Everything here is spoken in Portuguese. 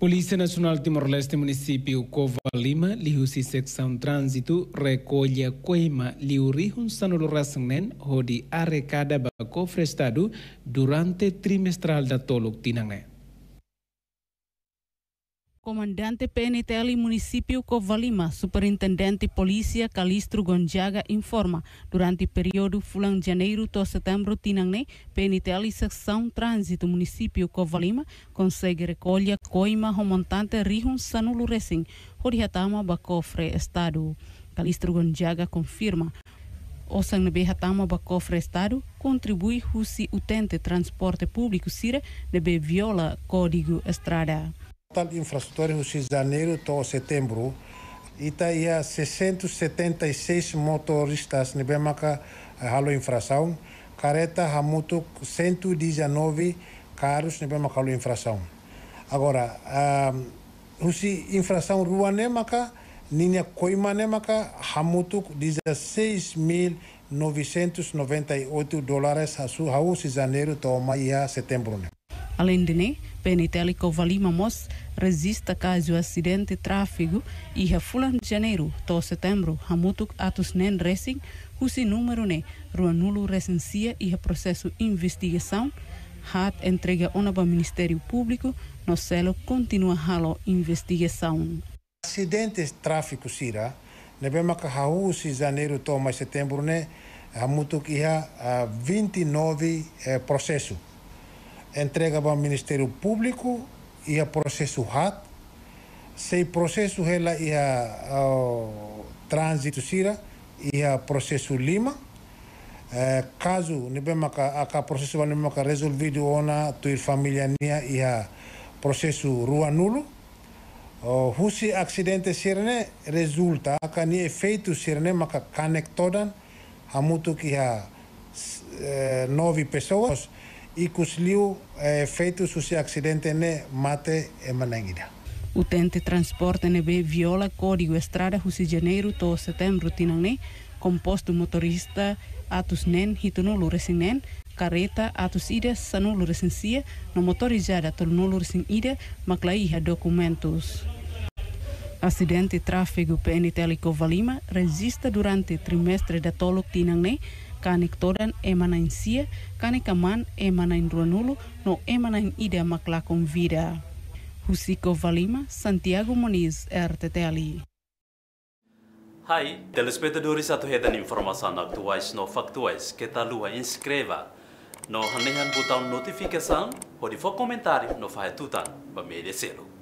Polícia Nacional Timor-Leste, município Cova Lima, lihusi secção trânsito, recolhe coima liurihun sanulurasangnen hodi arrecada ba cofre estado durante trimestral da tolok tinangne. Comandante PNTL Município Covalima, Superintendente Polícia Calistro Gonjaga informa, durante o período fulan de janeiro até setembro tinangne, PNTL e Seção Trânsito Município Covalima consegue recolher coima remontante rihun sanulo recém, Horihatama Bacofre Estado. Calistro Gonjaga confirma, o Sangnebe Hatama Bacofre Estado contribui husi utente transporte público sire nebe viola Código Estrada. Tal infraestrutura, de janeiro até setembro, itaia tá 676 motoristas ne bemaka eh, halo infração, careta hamutuk 119 carros ne bemaka halo infração. Agora, uh, ah, husi infração rua ne maka, linha Coima ne maka hamuto 16.998 dólares hasu de janeiro até setembro né? Além de né? PNTL Covalima Mos resiste caso acidente tráfego e a fulan de janeiro to setembro hamutuk atus nen racing cusi número ne ruanulo recensia e processo investigação hat entrega onaba Ministério Público no selo continua halo investigação acidentes tráfico sira lebema ka hau si janeiro to mas setembro ne né? hamutuk iha 29 eh, processo entrega para o Ministério Público e a processo RAT. Se processo ela ia ao trânsito Sira e a processo Lima. Eh, caso nibemaka o processo balimaka resolvido na tua família nia e a processo rua nulo. O acidente accidente sirne resulta aka nia efeito sirne maka conectodan hamutu ki a eh, nove pessoas e conseguiu é, eh, feito esse acidente ne mate e manangida. O tente transporte nebe viola código estrada Rio de Janeiro to setembro tinone composto motorista atos nen hituno luresinen carreta atos ida Sanulu resencia no motorizada Tornulu no luresin ida maclaiha documentos acidente tráfego PNTL Valima resiste durante trimestre da tolok tinangne kanik todan emanain sia kanik aman emanain ruanulu no emanain ida maclacom vida. Husico Valima, Santiago Moniz, RTTL. Hi, telespectadores atuhedan informação atuais no factuais que tá lua inscreva. No hanehan botão notificação, pode for comentário no fahetutan, ba merecelo.